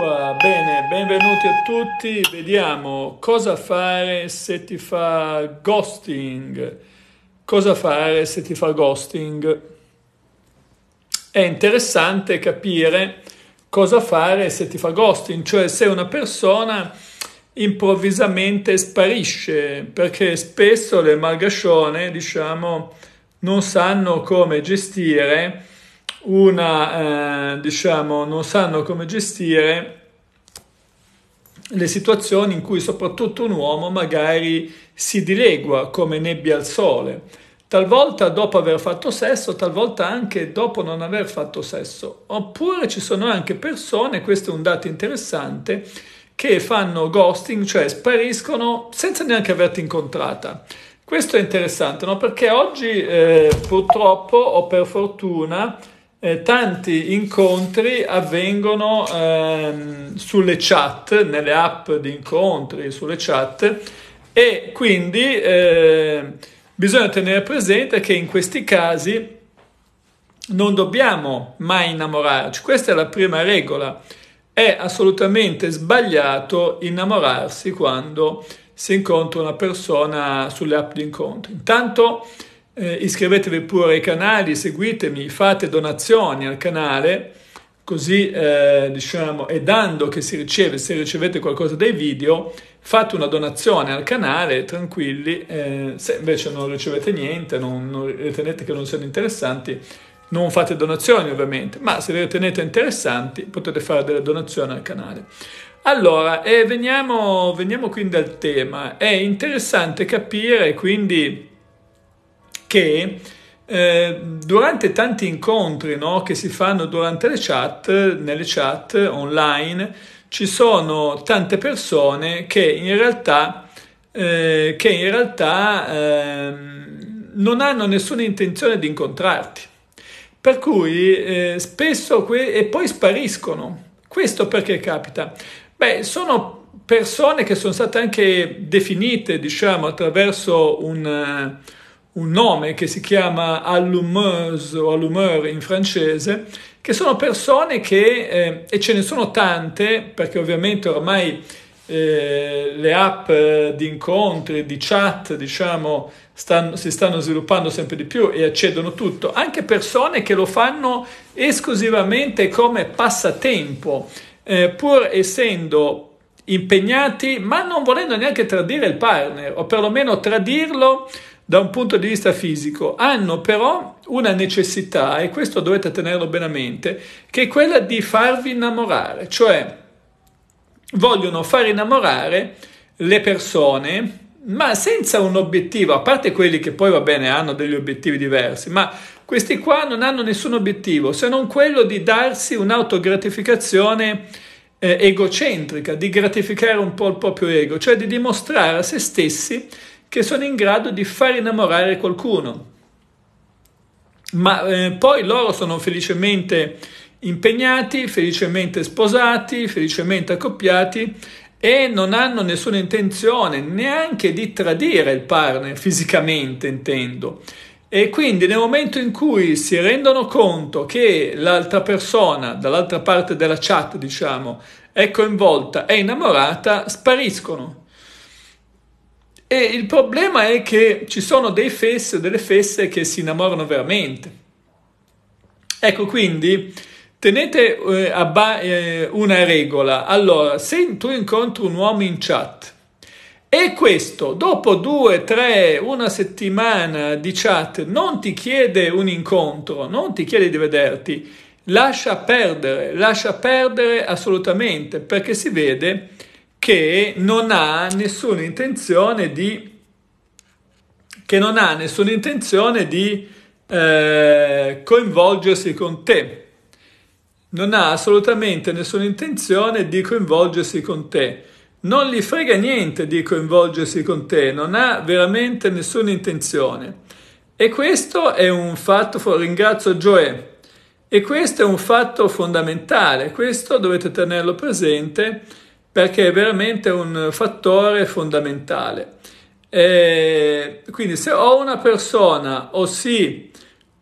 Pasqua, bene, benvenuti a tutti, vediamo cosa fare se ti fa ghosting. Cosa fare se ti fa ghosting? È interessante capire cosa fare se ti fa ghosting, cioè se una persona improvvisamente sparisce, perché spesso le malgascione, diciamo, non sanno come gestire una, eh, diciamo, non sanno come gestire le situazioni in cui soprattutto un uomo magari si dilegua come nebbia al sole, talvolta dopo aver fatto sesso, talvolta anche dopo non aver fatto sesso. Oppure ci sono anche persone, questo è un dato interessante, che fanno ghosting, cioè spariscono senza neanche averti incontrata. Questo è interessante, no? perché oggi eh, purtroppo o per fortuna eh, tanti incontri avvengono ehm, sulle chat, nelle app di incontri, sulle chat e quindi eh, bisogna tenere presente che in questi casi non dobbiamo mai innamorarci. Questa è la prima regola. È assolutamente sbagliato innamorarsi quando si incontra una persona sulle app di incontri. Intanto eh, iscrivetevi pure ai canali, seguitemi, fate donazioni al canale, così eh, diciamo, e dando che si riceve, se ricevete qualcosa dai video, fate una donazione al canale, tranquilli, eh, se invece non ricevete niente, non, non ritenete che non siano interessanti, non fate donazioni ovviamente, ma se le ritenete interessanti potete fare delle donazioni al canale. Allora, eh, veniamo, veniamo quindi al tema. È interessante capire quindi che eh, durante tanti incontri no, che si fanno durante le chat, nelle chat online, ci sono tante persone che in realtà, eh, che in realtà eh, non hanno nessuna intenzione di incontrarti. Per cui eh, spesso que- e poi spariscono. Questo perché capita? Beh, sono persone che sono state anche definite, diciamo, attraverso un un nome che si chiama allumeuse o allumeur in francese, che sono persone che, eh, e ce ne sono tante, perché ovviamente ormai eh, le app di incontri, di chat, diciamo, stanno, si stanno sviluppando sempre di più e accedono tutto, anche persone che lo fanno esclusivamente come passatempo, eh, pur essendo impegnati, ma non volendo neanche tradire il partner, o perlomeno tradirlo da un punto di vista fisico, hanno però una necessità, e questo dovete tenerlo bene a mente, che è quella di farvi innamorare, cioè vogliono far innamorare le persone, ma senza un obiettivo, a parte quelli che poi va bene hanno degli obiettivi diversi, ma questi qua non hanno nessun obiettivo se non quello di darsi un'autogratificazione eh, egocentrica, di gratificare un po' il proprio ego, cioè di dimostrare a se stessi che sono in grado di far innamorare qualcuno. Ma eh, poi loro sono felicemente impegnati, felicemente sposati, felicemente accoppiati e non hanno nessuna intenzione neanche di tradire il partner fisicamente, intendo. E quindi nel momento in cui si rendono conto che l'altra persona, dall'altra parte della chat, diciamo, è coinvolta, è innamorata, spariscono. E il problema è che ci sono dei fesse o delle fesse che si innamorano veramente. Ecco quindi tenete eh, a eh, una regola. Allora, se tu incontri un uomo in chat e questo dopo due, tre, una settimana di chat non ti chiede un incontro, non ti chiede di vederti, lascia perdere, lascia perdere assolutamente perché si vede che non ha nessuna intenzione di che non ha nessuna intenzione di eh, coinvolgersi con te. Non ha assolutamente nessuna intenzione di coinvolgersi con te. Non gli frega niente di coinvolgersi con te, non ha veramente nessuna intenzione. E questo è un fatto, ringrazio Joe, e questo è un fatto fondamentale, questo dovete tenerlo presente perché è veramente un fattore fondamentale. E quindi se ho una persona o si,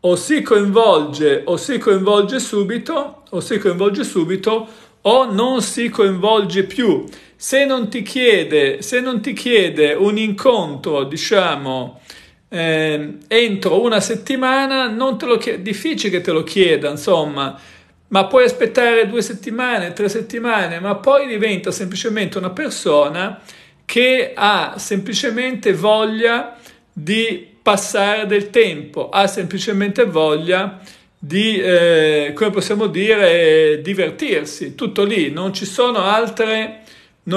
o si coinvolge o si coinvolge subito o si coinvolge subito o non si coinvolge più. Se non ti chiede, se non ti chiede un incontro, diciamo, eh, entro una settimana, non te lo chiede, difficile che te lo chieda, insomma, ma puoi aspettare due settimane, tre settimane, ma poi diventa semplicemente una persona che ha semplicemente voglia di passare del tempo, ha semplicemente voglia di, eh, come possiamo dire, divertirsi, tutto lì, non ci sono altre,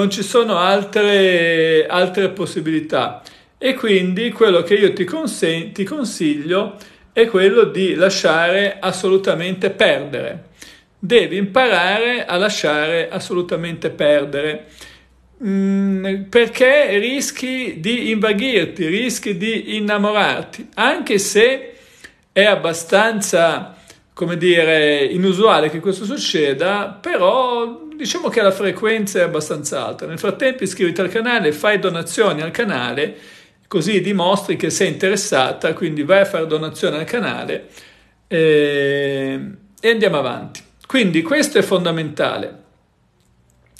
ci sono altre, altre possibilità. E quindi quello che io ti, consen- ti consiglio è quello di lasciare assolutamente perdere devi imparare a lasciare assolutamente perdere mm, perché rischi di invaghirti, rischi di innamorarti, anche se è abbastanza, come dire, inusuale che questo succeda, però diciamo che la frequenza è abbastanza alta. Nel frattempo iscriviti al canale, fai donazioni al canale, così dimostri che sei interessata, quindi vai a fare donazione al canale e, ehm, e andiamo avanti. Quindi questo è fondamentale.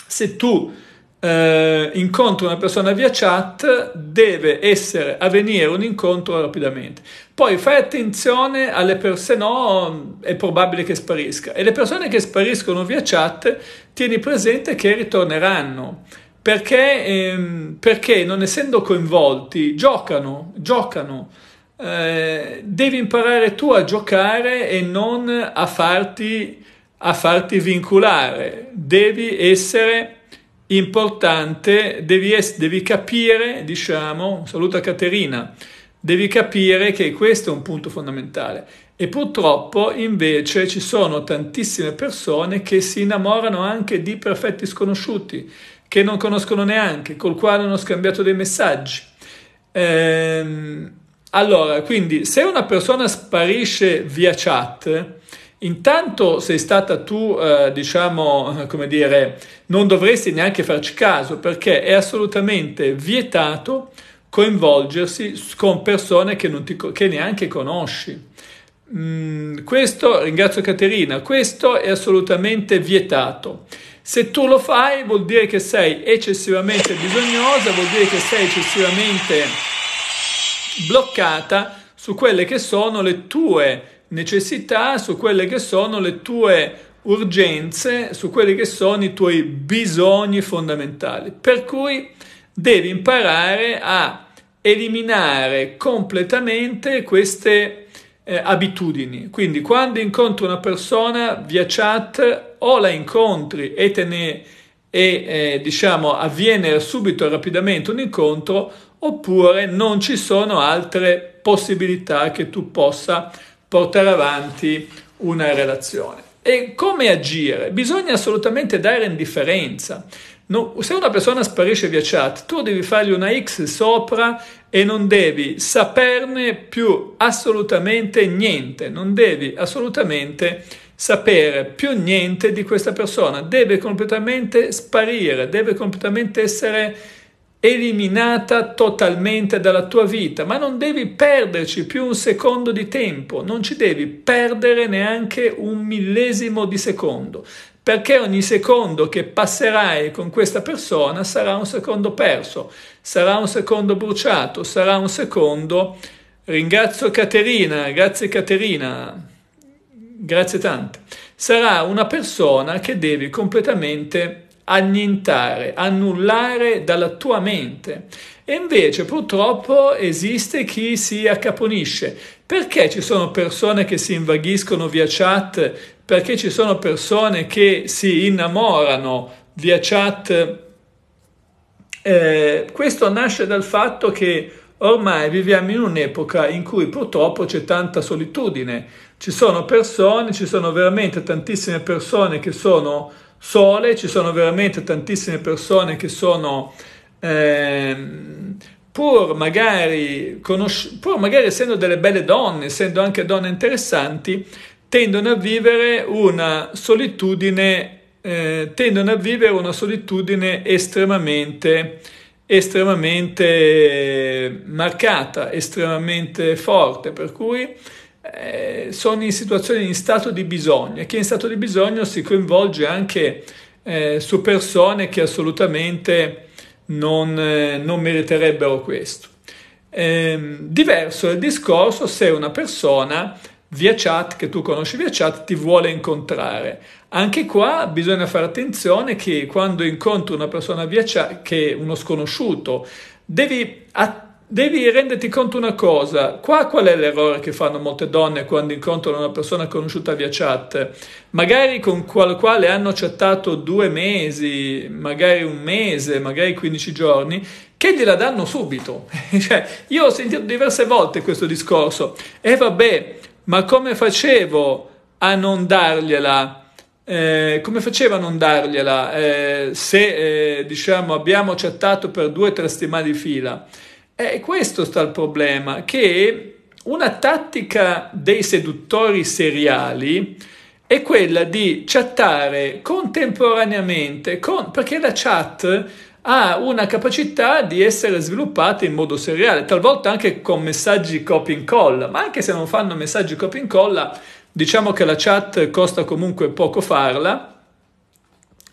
Se tu eh, incontri una persona via chat, deve essere, avvenire un incontro rapidamente. Poi fai attenzione alle persone, se no mm, è probabile che sparisca. E le persone che spariscono via chat, tieni presente che ritorneranno. Perché, ehm, perché non essendo coinvolti, giocano, giocano. Eh, devi imparare tu a giocare e non a farti a farti vinculare, devi essere importante, devi, es- devi capire, diciamo, saluta Caterina, devi capire che questo è un punto fondamentale. E purtroppo invece ci sono tantissime persone che si innamorano anche di perfetti sconosciuti, che non conoscono neanche, col quale hanno scambiato dei messaggi. Ehm, allora, quindi se una persona sparisce via chat, Intanto sei stata tu, eh, diciamo, eh, come dire, non dovresti neanche farci caso perché è assolutamente vietato coinvolgersi con persone che, ti, che neanche conosci. Mm, questo, ringrazio Caterina, questo è assolutamente vietato. Se tu lo fai vuol dire che sei eccessivamente bisognosa, vuol dire che sei eccessivamente bloccata su quelle che sono le tue necessità, su quelle che sono le tue urgenze, su quelli che sono i tuoi bisogni fondamentali. Per cui devi imparare a eliminare completamente queste eh, abitudini. Quindi quando incontri una persona via chat o la incontri e te ne e eh, diciamo avviene subito rapidamente un incontro oppure non ci sono altre possibilità che tu possa portare avanti una relazione. E come agire? Bisogna assolutamente dare indifferenza. No, se una persona sparisce via chat, tu devi fargli una X sopra e non devi saperne più assolutamente niente, non devi assolutamente sapere più niente di questa persona, deve completamente sparire, deve completamente essere eliminata totalmente dalla tua vita, ma non devi perderci più un secondo di tempo, non ci devi perdere neanche un millesimo di secondo, perché ogni secondo che passerai con questa persona sarà un secondo perso, sarà un secondo bruciato, sarà un secondo... Ringrazio Caterina, grazie Caterina, grazie tante. Sarà una persona che devi completamente annientare, annullare dalla tua mente. E invece purtroppo esiste chi si accaponisce. Perché ci sono persone che si invaghiscono via chat? Perché ci sono persone che si innamorano via chat? Eh, questo nasce dal fatto che ormai viviamo in un'epoca in cui purtroppo c'è tanta solitudine. Ci sono persone, ci sono veramente tantissime persone che sono sole, ci sono veramente tantissime persone che sono, ehm, pur, magari conosci- pur magari essendo delle belle donne, essendo anche donne interessanti, tendono a vivere una solitudine, eh, tendono a vivere una solitudine estremamente, estremamente marcata, estremamente forte, per cui eh, sono in situazioni in stato di bisogno e chi è in stato di bisogno si coinvolge anche eh, su persone che assolutamente non, eh, non meriterebbero questo. Ehm, diverso è il discorso se una persona via chat, che tu conosci via chat, ti vuole incontrare. Anche qua bisogna fare attenzione che quando incontri una persona via chat, che è uno sconosciuto, devi attenzione devi renderti conto una cosa, qua qual è l'errore che fanno molte donne quando incontrano una persona conosciuta via chat? Magari con la quale hanno chattato due mesi, magari un mese, magari 15 giorni, che gliela danno subito. cioè, io ho sentito diverse volte questo discorso, e vabbè, ma come facevo a non dargliela? Eh, come faceva a non dargliela eh, se eh, diciamo abbiamo chattato per due o tre settimane di fila? Eh, e questo sta il problema, che una tattica dei seduttori seriali è quella di chattare contemporaneamente, con, perché la chat ha una capacità di essere sviluppata in modo seriale, talvolta anche con messaggi copia e incolla, ma anche se non fanno messaggi copia e incolla, diciamo che la chat costa comunque poco farla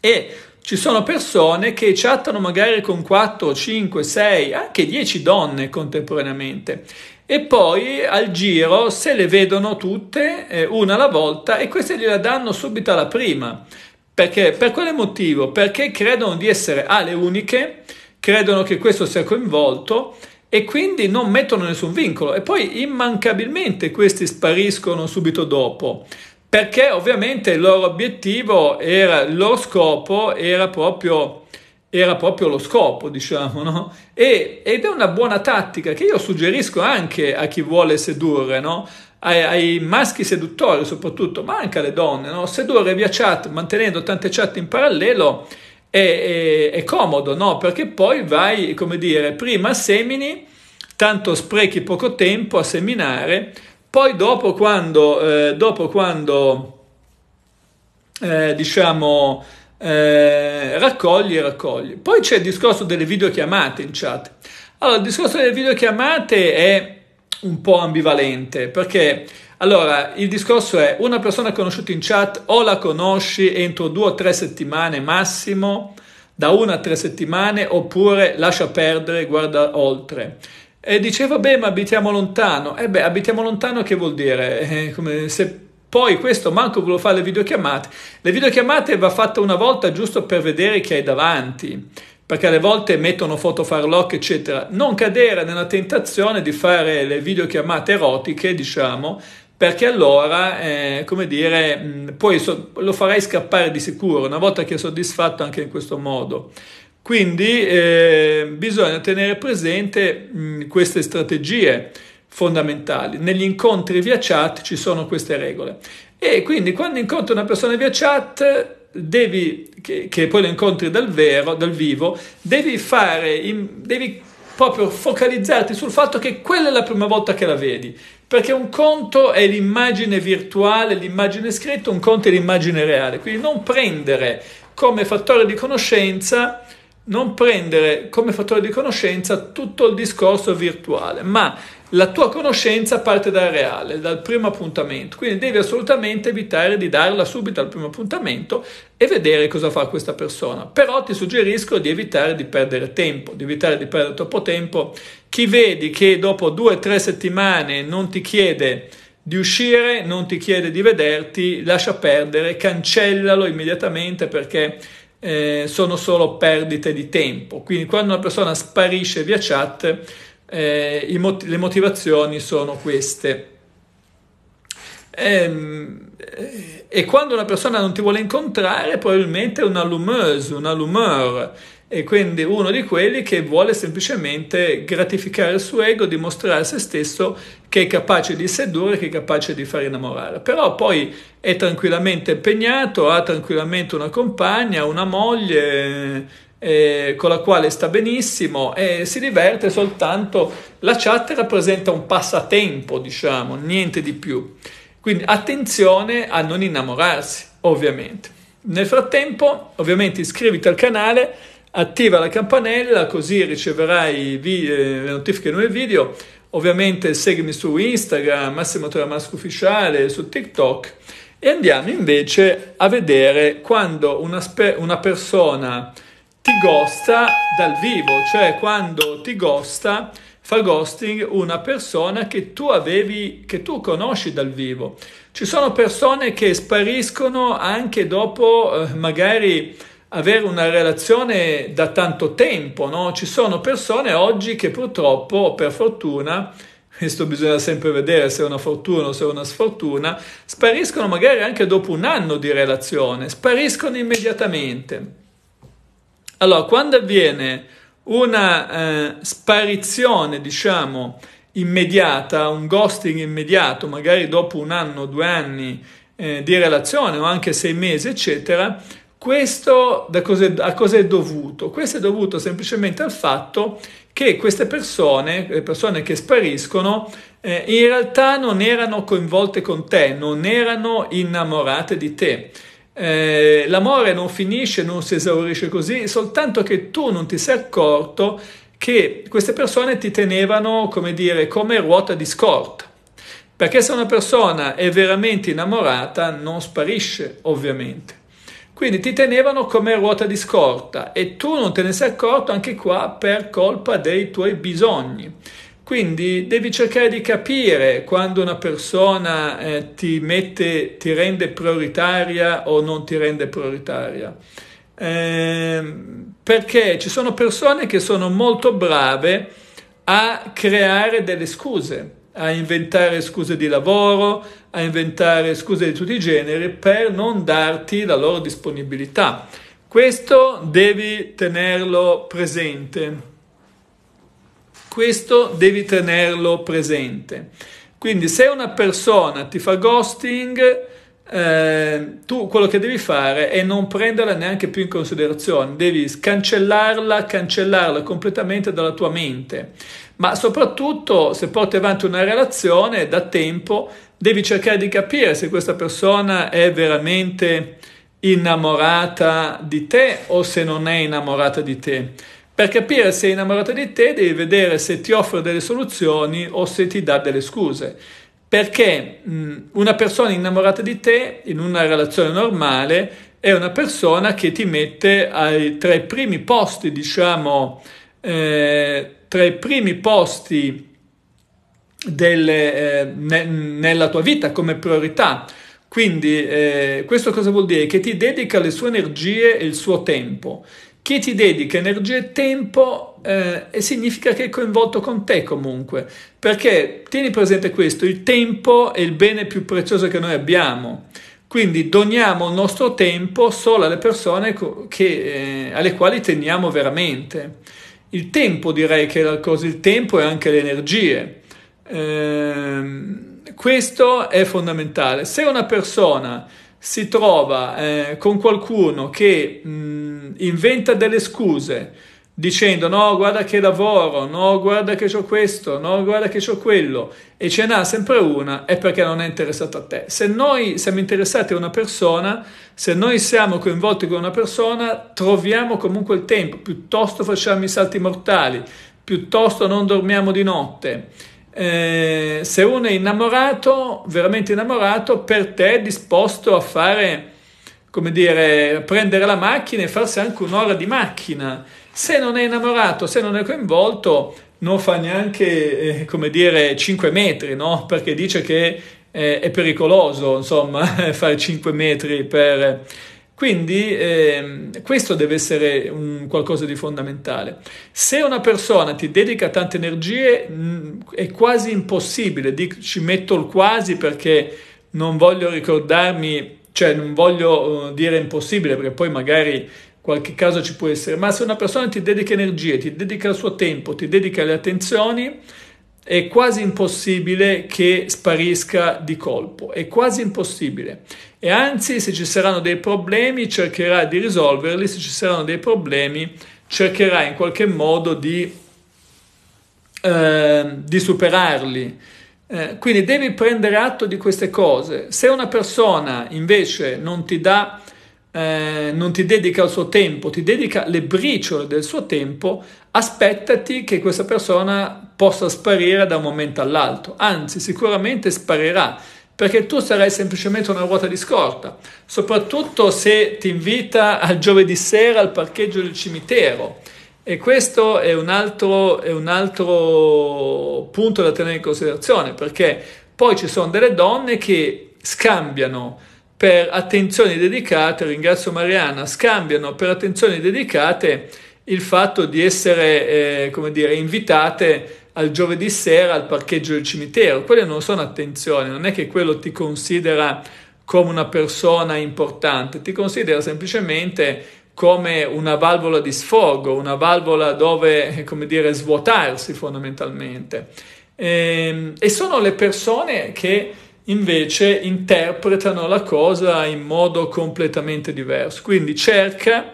e ci sono persone che chattano magari con 4, 5, 6, anche 10 donne contemporaneamente e poi al giro se le vedono tutte eh, una alla volta e queste gliela danno subito alla prima. Perché? Per quale motivo? Perché credono di essere ah, le uniche, credono che questo sia coinvolto e quindi non mettono nessun vincolo e poi immancabilmente questi spariscono subito dopo perché ovviamente il loro obiettivo era, il loro scopo era proprio, era proprio lo scopo, diciamo, no? E, ed è una buona tattica che io suggerisco anche a chi vuole sedurre, no? Ai, ai maschi seduttori soprattutto, ma anche alle donne, no? Sedurre via chat, mantenendo tante chat in parallelo, è, è, è comodo, no? Perché poi vai, come dire, prima semini, tanto sprechi poco tempo a seminare, poi dopo quando, eh, dopo quando eh, diciamo, eh, raccogli raccogli. Poi c'è il discorso delle videochiamate in chat. Allora, il discorso delle videochiamate è un po' ambivalente perché allora il discorso è una persona conosciuta in chat o la conosci entro due o tre settimane massimo, da una a tre settimane, oppure lascia perdere, guarda oltre. E diceva, beh, ma abitiamo lontano. E beh, abitiamo lontano che vuol dire? Eh, come se poi questo manco volevo fare le videochiamate. Le videochiamate va fatta una volta giusto per vedere chi hai davanti, perché alle volte mettono foto farlocche, eccetera. Non cadere nella tentazione di fare le videochiamate erotiche, diciamo, perché allora, eh, come dire, mh, mm, poi so, lo farai scappare di sicuro, una volta che è soddisfatto anche in questo modo. Quindi eh, bisogna tenere presente mh, queste strategie fondamentali. Negli incontri via chat ci sono queste regole. E quindi quando incontri una persona via chat, devi, che, che poi lo incontri dal vero, dal vivo, devi fare, in, devi proprio focalizzarti sul fatto che quella è la prima volta che la vedi, perché un conto è l'immagine virtuale, l'immagine scritta, un conto è l'immagine reale, quindi non prendere come fattore di conoscenza non prendere come fattore di conoscenza tutto il discorso virtuale, ma la tua conoscenza parte dal reale, dal primo appuntamento, quindi devi assolutamente evitare di darla subito al primo appuntamento e vedere cosa fa questa persona. Però ti suggerisco di evitare di perdere tempo, di evitare di perdere troppo tempo. Chi vedi che dopo due o tre settimane non ti chiede di uscire, non ti chiede di vederti, lascia perdere, cancellalo immediatamente perché eh, sono solo perdite di tempo. Quindi quando una persona sparisce via chat, eh, mot- le motivazioni sono queste. Ehm, eh, e quando una persona non ti vuole incontrare, probabilmente è una lumeuse, una lumeur e quindi uno di quelli che vuole semplicemente gratificare il suo ego, dimostrare a se stesso che è capace di sedurre, che è capace di far innamorare. Però poi è tranquillamente impegnato, ha tranquillamente una compagna, una moglie eh, con la quale sta benissimo e si diverte soltanto. La chat rappresenta un passatempo, diciamo, niente di più. Quindi attenzione a non innamorarsi, ovviamente. Nel frattempo, ovviamente iscriviti al canale attiva la campanella così riceverai video, eh, le notifiche nuovi video. Ovviamente seguimi su Instagram, Massimo Tramasco Ufficiale, su TikTok e andiamo invece a vedere quando una, spe- una persona ti gosta dal vivo, cioè quando ti gosta fa ghosting una persona che tu avevi, che tu conosci dal vivo. Ci sono persone che spariscono anche dopo eh, magari avere una relazione da tanto tempo, no? Ci sono persone oggi che purtroppo, per fortuna, questo bisogna sempre vedere se è una fortuna o se è una sfortuna, spariscono magari anche dopo un anno di relazione, spariscono immediatamente. Allora, quando avviene una eh, sparizione, diciamo, immediata, un ghosting immediato, magari dopo un anno, due anni eh, di relazione o anche sei mesi, eccetera, questo cosa, a cosa è dovuto? Questo è dovuto semplicemente al fatto che queste persone, le persone che spariscono, eh, in realtà non erano coinvolte con te, non erano innamorate di te. Eh, l'amore non finisce, non si esaurisce così, soltanto che tu non ti sei accorto che queste persone ti tenevano, come dire, come ruota di scorta. Perché se una persona è veramente innamorata non sparisce, ovviamente. Quindi ti tenevano come ruota di scorta e tu non te ne sei accorto anche qua per colpa dei tuoi bisogni. Quindi devi cercare di capire quando una persona eh, ti, mette, ti rende prioritaria o non ti rende prioritaria. Eh, perché ci sono persone che sono molto brave a creare delle scuse a inventare scuse di lavoro, a inventare scuse di tutti i generi per non darti la loro disponibilità. Questo devi tenerlo presente. Questo devi tenerlo presente. Quindi se una persona ti fa ghosting, eh, tu quello che devi fare è non prenderla neanche più in considerazione, devi cancellarla, cancellarla completamente dalla tua mente ma soprattutto se porti avanti una relazione da tempo devi cercare di capire se questa persona è veramente innamorata di te o se non è innamorata di te. Per capire se è innamorata di te devi vedere se ti offre delle soluzioni o se ti dà delle scuse. Perché mh, una persona innamorata di te in una relazione normale è una persona che ti mette ai, tra i primi posti, diciamo, eh, tra i primi posti delle, eh, ne, nella tua vita come priorità. Quindi eh, questo cosa vuol dire? Che ti dedica le sue energie e il suo tempo. Chi ti dedica energie e tempo eh, e significa che è coinvolto con te comunque, perché tieni presente questo, il tempo è il bene più prezioso che noi abbiamo. Quindi doniamo il nostro tempo solo alle persone che, eh, alle quali teniamo veramente il tempo direi che è la cosa, il tempo e anche le energie. Eh, questo è fondamentale. Se una persona si trova eh, con qualcuno che mh, mm, inventa delle scuse, dicendo no guarda che lavoro, no guarda che ho questo, no guarda che ho quello e ce n'ha sempre una è perché non è interessato a te. Se noi siamo interessati a una persona, se noi siamo coinvolti con una persona, troviamo comunque il tempo, piuttosto facciamo i salti mortali, piuttosto non dormiamo di notte. Eh, se uno è innamorato, veramente innamorato, per te è disposto a fare, come dire, prendere la macchina e farsi anche un'ora di macchina se non è innamorato, se non è coinvolto, non fa neanche, eh, come dire, 5 metri, no? Perché dice che eh, è pericoloso, insomma, fare 5 metri per... Quindi eh, questo deve essere un qualcosa di fondamentale. Se una persona ti dedica tante energie mh, mm, è quasi impossibile, dic- ci metto il quasi perché non voglio ricordarmi, cioè non voglio uh, dire impossibile perché poi magari qualche caso ci può essere, ma se una persona ti dedica energie, ti dedica il suo tempo, ti dedica le attenzioni, è quasi impossibile che sparisca di colpo, è quasi impossibile. E anzi, se ci saranno dei problemi, cercherà di risolverli, se ci saranno dei problemi, cercherà in qualche modo di, eh, di superarli. Eh, quindi devi prendere atto di queste cose. Se una persona invece non ti dà eh, non ti dedica il suo tempo, ti dedica le briciole del suo tempo, aspettati che questa persona possa sparire da un momento all'altro. Anzi, sicuramente sparirà, perché tu sarai semplicemente una ruota di scorta, soprattutto se ti invita al giovedì sera al parcheggio del cimitero. E questo è un altro, è un altro punto da tenere in considerazione, perché poi ci sono delle donne che scambiano per attenzioni dedicate, ringrazio Mariana, scambiano per attenzioni dedicate il fatto di essere, eh, come dire, invitate al giovedì sera al parcheggio del cimitero. Quelle non sono attenzioni, non è che quello ti considera come una persona importante, ti considera semplicemente come una valvola di sfogo, una valvola dove, eh, come dire, svuotarsi fondamentalmente. E, ehm, e sono le persone che invece interpretano la cosa in modo completamente diverso. Quindi cerca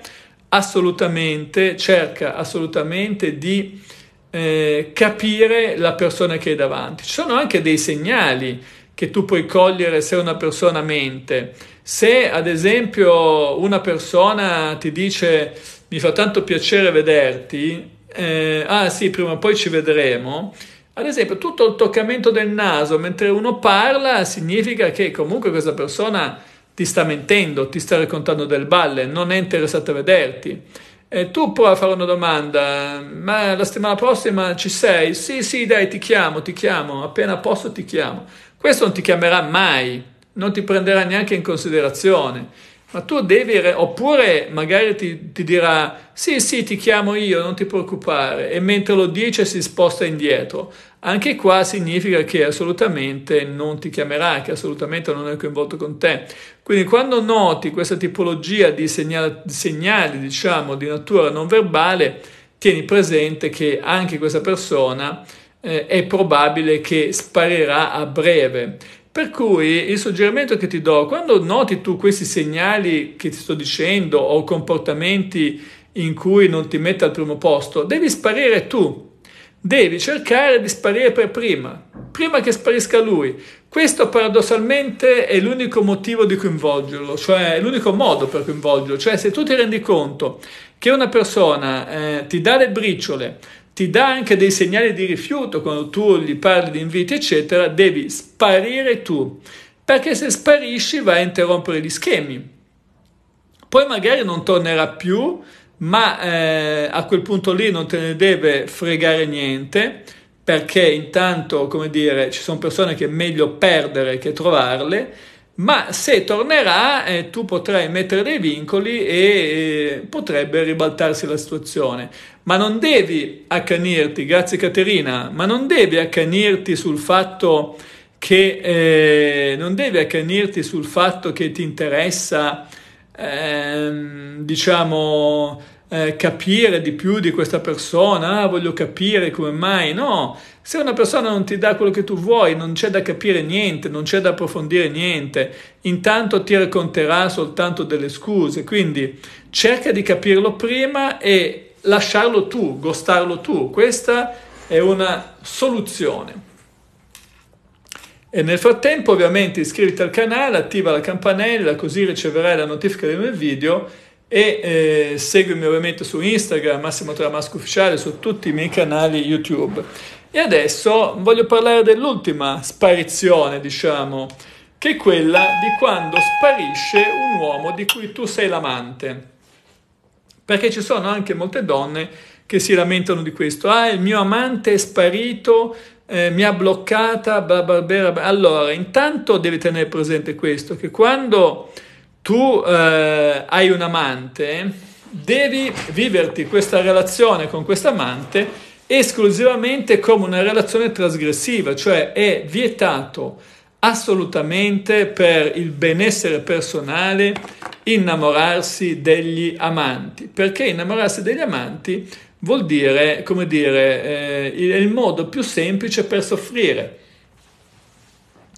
assolutamente, cerca assolutamente di eh, capire la persona che hai davanti. Ci sono anche dei segnali che tu puoi cogliere se una persona mente. Se ad esempio una persona ti dice mi fa tanto piacere vederti, eh, ah sì, prima o poi ci vedremo, ad esempio, tutto il toccamento del naso mentre uno parla significa che comunque questa persona ti sta mentendo, ti sta raccontando del balle, non è interessata a vederti. E tu prova a fare una domanda, ma la settimana prossima ci sei? Sì, sì, dai, ti chiamo, ti chiamo, appena posso ti chiamo. Questo non ti chiamerà mai, non ti prenderà neanche in considerazione ma tu devi, oppure magari ti, ti, dirà sì sì ti chiamo io, non ti preoccupare e mentre lo dice si sposta indietro. Anche qua significa che assolutamente non ti chiamerà, che assolutamente non è coinvolto con te. Quindi quando noti questa tipologia di segnali, segnali diciamo, di natura non verbale, tieni presente che anche questa persona eh, è probabile che sparirà a breve per cui il suggerimento che ti do, quando noti tu questi segnali che ti sto dicendo o comportamenti in cui non ti mette al primo posto, devi sparire tu, devi cercare di sparire per prima, prima che sparisca lui. Questo paradossalmente è l'unico motivo di coinvolgerlo, cioè l'unico modo per coinvolgerlo, cioè se tu ti rendi conto che una persona eh, ti dà le briciole, ti dà anche dei segnali di rifiuto quando tu gli parli di inviti, eccetera, devi sparire tu, perché se sparisci vai a interrompere gli schemi. Poi magari non tornerà più, ma eh, a quel punto lì non te ne deve fregare niente, perché intanto, come dire, ci sono persone che è meglio perdere che trovarle ma se tornerà eh, tu potrai mettere dei vincoli e eh, potrebbe ribaltarsi la situazione. Ma non devi accanirti, grazie Caterina, ma non devi accanirti sul fatto che, eh, non devi accanirti sul fatto che ti interessa, ehm, diciamo, eh, capire di più di questa persona, ah, voglio capire come mai, no. Se una persona non ti dà quello che tu vuoi, non c'è da capire niente, non c'è da approfondire niente, intanto ti racconterà soltanto delle scuse. Quindi cerca di capirlo prima e lasciarlo tu, gostarlo tu. Questa è una soluzione. E nel frattempo ovviamente iscriviti al canale, attiva la campanella così riceverai la notifica del mio video e eh, seguimi ovviamente su Instagram, Massimo Tramasco Ufficiale, su tutti i miei canali YouTube. E adesso voglio parlare dell'ultima sparizione, diciamo, che è quella di quando sparisce un uomo di cui tu sei l'amante. Perché ci sono anche molte donne che si lamentano di questo. Ah, il mio amante è sparito, eh, mi ha bloccata, bla bla bla. Allora, intanto devi tenere presente questo, che quando tu eh, hai un amante, devi viverti questa relazione con questo amante esclusivamente come una relazione trasgressiva, cioè è vietato assolutamente per il benessere personale innamorarsi degli amanti, perché innamorarsi degli amanti vuol dire, come dire, eh, il modo più semplice per soffrire,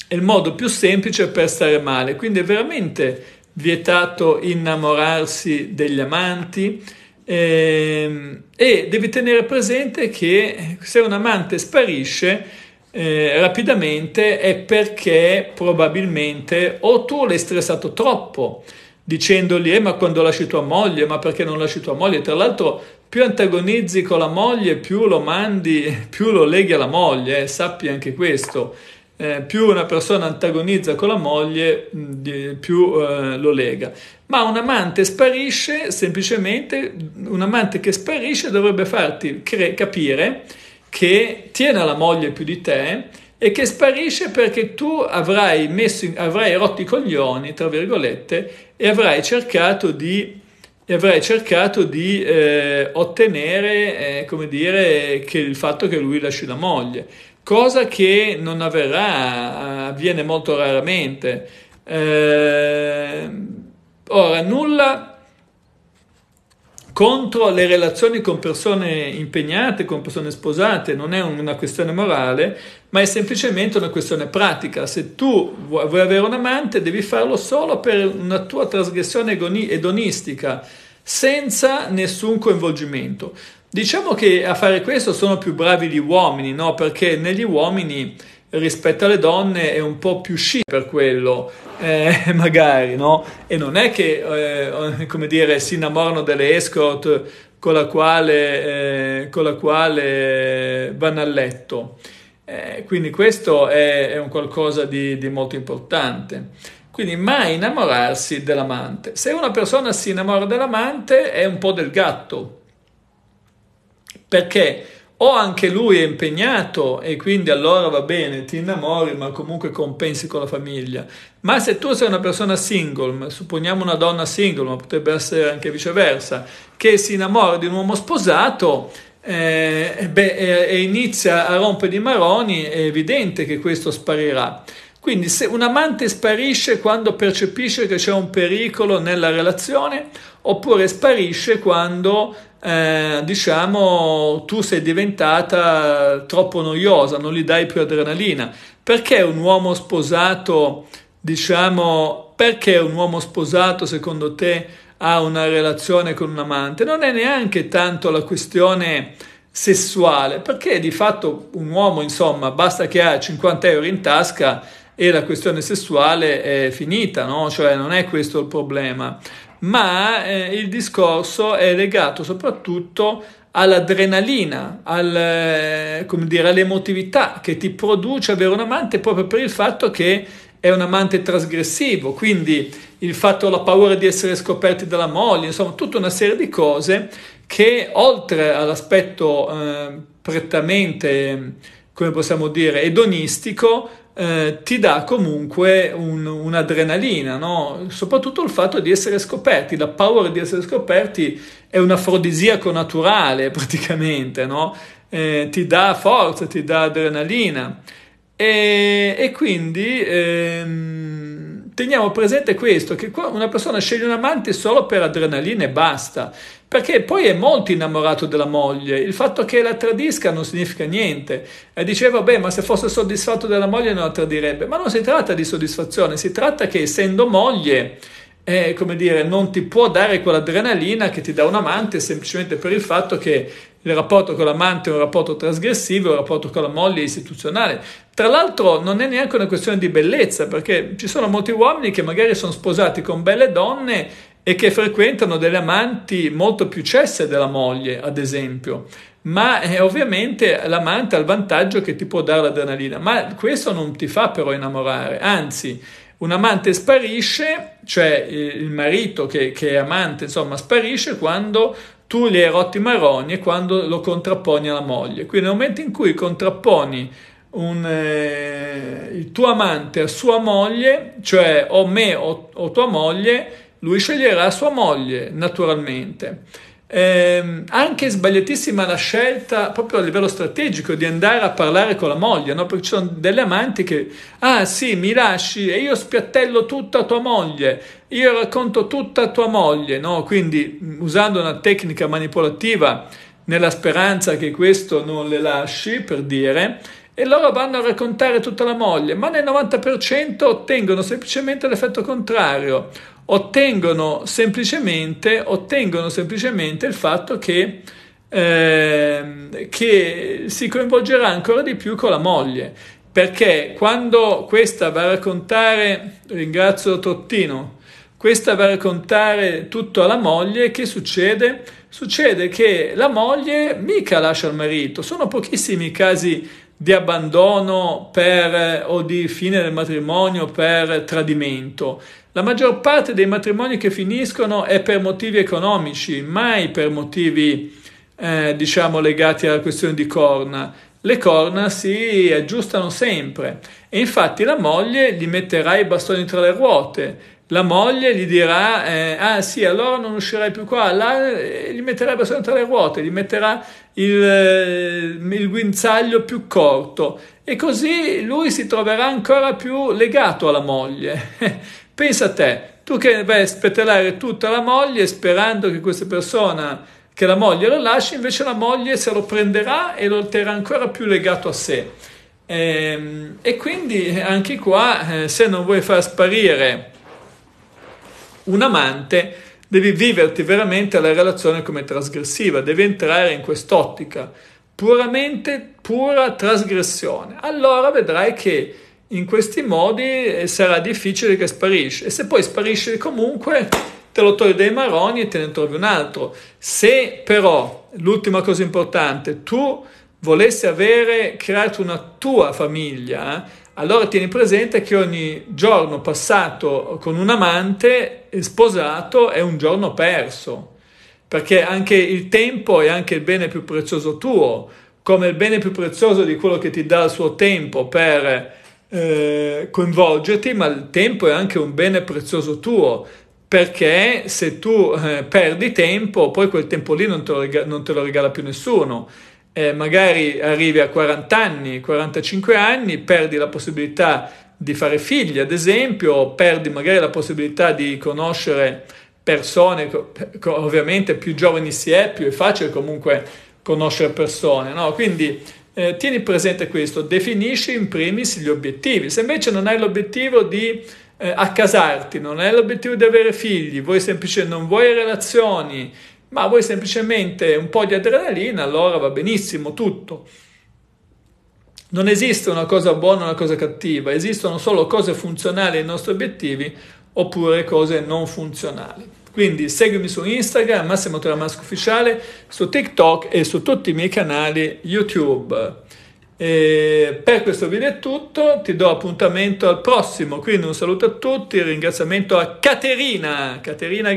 è il modo più semplice per stare male, quindi è veramente vietato innamorarsi degli amanti, e, ehm, e devi tenere presente che se un amante sparisce eh, rapidamente è perché probabilmente o tu l'hai stressato troppo dicendogli eh, ma quando lasci tua moglie ma perché non lasci tua moglie tra l'altro più antagonizzi con la moglie più lo mandi più lo leghi alla moglie eh, sappi anche questo eh, più una persona antagonizza con la moglie, mh, mm, più eh, lo lega. Ma un amante sparisce semplicemente, mm, un amante che sparisce dovrebbe farti cre- capire che tiene alla moglie più di te e che sparisce perché tu avrai, messo, avrai rotto i coglioni, tra virgolette, e avrai cercato di e avrai cercato di eh, ottenere, eh, come dire, che il fatto che lui lasci la moglie cosa che non avverrà, avviene molto raramente. Eh, ora, nulla contro le relazioni con persone impegnate, con persone sposate, non è una questione morale, ma è semplicemente una questione pratica. Se tu vuoi avere un amante, devi farlo solo per una tua trasgressione edonistica, senza nessun coinvolgimento. Diciamo che a fare questo sono più bravi gli uomini, no? Perché negli uomini rispetto alle donne è un po' più sci per quello, eh, magari, no? E non è che, eh, come dire, si innamorano delle escort con la quale, eh, con la quale vanno a letto. Eh, quindi questo è, è un qualcosa di, di molto importante. Quindi mai innamorarsi dell'amante. Se una persona si innamora dell'amante è un po' del gatto, perché o anche lui è impegnato e quindi allora va bene, ti innamori ma comunque compensi con la famiglia. Ma se tu sei una persona single, supponiamo una donna single, ma potrebbe essere anche viceversa, che si innamora di un uomo sposato eh, beh, e, eh, e inizia a rompere i maroni, è evidente che questo sparirà. Quindi se un amante sparisce quando percepisce che c'è un pericolo nella relazione oppure sparisce quando eh, diciamo tu sei diventata troppo noiosa, non gli dai più adrenalina. Perché un uomo sposato, diciamo, perché un uomo sposato secondo te ha una relazione con un amante? Non è neanche tanto la questione sessuale, perché di fatto un uomo, insomma, basta che ha 50 euro in tasca e la questione sessuale è finita, no? cioè non è questo il problema, ma eh, il discorso è legato soprattutto all'adrenalina, al, eh, dire, all'emotività che ti produce avere un amante proprio per il fatto che è un amante trasgressivo, quindi il fatto, la paura di essere scoperti dalla moglie, insomma tutta una serie di cose che oltre all'aspetto eh, prettamente, come possiamo dire, edonistico, eh, ti dà comunque un, un'adrenalina, no? soprattutto il fatto di essere scoperti, la paura di essere scoperti è un afrodisiaco naturale praticamente, no? eh, ti dà forza, ti dà adrenalina e, e quindi ehm, teniamo presente questo, che una persona sceglie un amante solo per adrenalina e basta perché poi è molto innamorato della moglie, il fatto che la tradisca non significa niente. E diceva, beh, ma se fosse soddisfatto della moglie non la tradirebbe. Ma non si tratta di soddisfazione, si tratta che essendo moglie, eh, come dire, non ti può dare quell'adrenalina che ti dà un amante semplicemente per il fatto che il rapporto con l'amante è un rapporto trasgressivo, il rapporto con la moglie è istituzionale. Tra l'altro non è neanche una questione di bellezza, perché ci sono molti uomini che magari sono sposati con belle donne e che frequentano delle amanti molto più cesse della moglie, ad esempio. Ma eh, ovviamente l'amante ha il vantaggio che ti può dare l'adrenalina, ma questo non ti fa però innamorare, anzi un amante sparisce, cioè eh, il marito che, che, è amante, insomma, sparisce quando tu gli hai rotti i maroni e quando lo contrapponi alla moglie. Quindi nel momento in cui contrapponi un, eh, il tuo amante a sua moglie, cioè o me o, o tua moglie, lui sceglierà sua moglie, naturalmente. Eh, anche sbagliatissima la scelta proprio a livello strategico di andare a parlare con la moglie, no? perché ci sono delle amanti che, ah sì, mi lasci e io spiattello tutta tua moglie, io racconto tutta tua moglie, no? quindi mm, usando una tecnica manipolativa nella speranza che questo non le lasci, per dire, e loro vanno a raccontare tutta la moglie, ma nel 90% ottengono semplicemente l'effetto contrario ottengono semplicemente, ottengono semplicemente il fatto che, eh, che si coinvolgerà ancora di più con la moglie. Perché quando questa va a raccontare, ringrazio Tottino, questa va a raccontare tutto alla moglie, che succede? Succede che la moglie mica lascia il marito, sono pochissimi i casi di abbandono per, o di fine del matrimonio per tradimento. La maggior parte dei matrimoni che finiscono è per motivi economici, mai per motivi eh, diciamo legati alla questione di corna. Le corna si aggiustano sempre e infatti la moglie gli metterà i bastoni tra le ruote la moglie gli dirà, eh, ah sì, allora non uscirai più qua, là eh, gli metterà il bastone tra le ruote, gli metterà il, eh, il guinzaglio più corto e così lui si troverà ancora più legato alla moglie. Pensa a te, tu che vai a spettellare tutta la moglie sperando che questa persona, che la moglie lo lasci, invece la moglie se lo prenderà e lo terrà ancora più legato a sé. E, ehm, e quindi anche qua, eh, se non vuoi far sparire un amante, devi viverti veramente la relazione come trasgressiva, devi entrare in quest'ottica, puramente pura trasgressione. Allora vedrai che in questi modi eh, sarà difficile che sparisci e se poi sparisci comunque te lo togli dai maroni e te ne trovi un altro. Se però, l'ultima cosa importante, tu volessi avere, creato una tua famiglia, allora tieni presente che ogni giorno passato con un amante eh, sposato è un giorno perso, perché anche il tempo è anche il bene più prezioso tuo, come il bene più prezioso di quello che ti dà il suo tempo per eh, coinvolgerti, ma il tempo è anche un bene prezioso tuo, perché se tu eh, perdi tempo, poi quel tempo lì non te lo, rega- non te lo regala più nessuno eh, magari arrivi a 40 anni, 45 anni, perdi la possibilità di fare figli, ad esempio, perdi magari la possibilità di conoscere persone, ovviamente più giovani si è, più è facile comunque conoscere persone, no? Quindi eh, tieni presente questo, definisci in primis gli obiettivi. Se invece non hai l'obiettivo di eh, accasarti, non hai l'obiettivo di avere figli, vuoi semplicemente non vuoi relazioni, ma vuoi semplicemente un po' di adrenalina, allora va benissimo tutto. Non esiste una cosa buona o una cosa cattiva, esistono solo cose funzionali ai nostri obiettivi oppure cose non funzionali. Quindi seguimi su Instagram, Massimo Tramasco Ufficiale, su TikTok e su tutti i miei canali YouTube. E per questo video è tutto, ti do appuntamento al prossimo, quindi un saluto a tutti, ringraziamento a Caterina. Caterina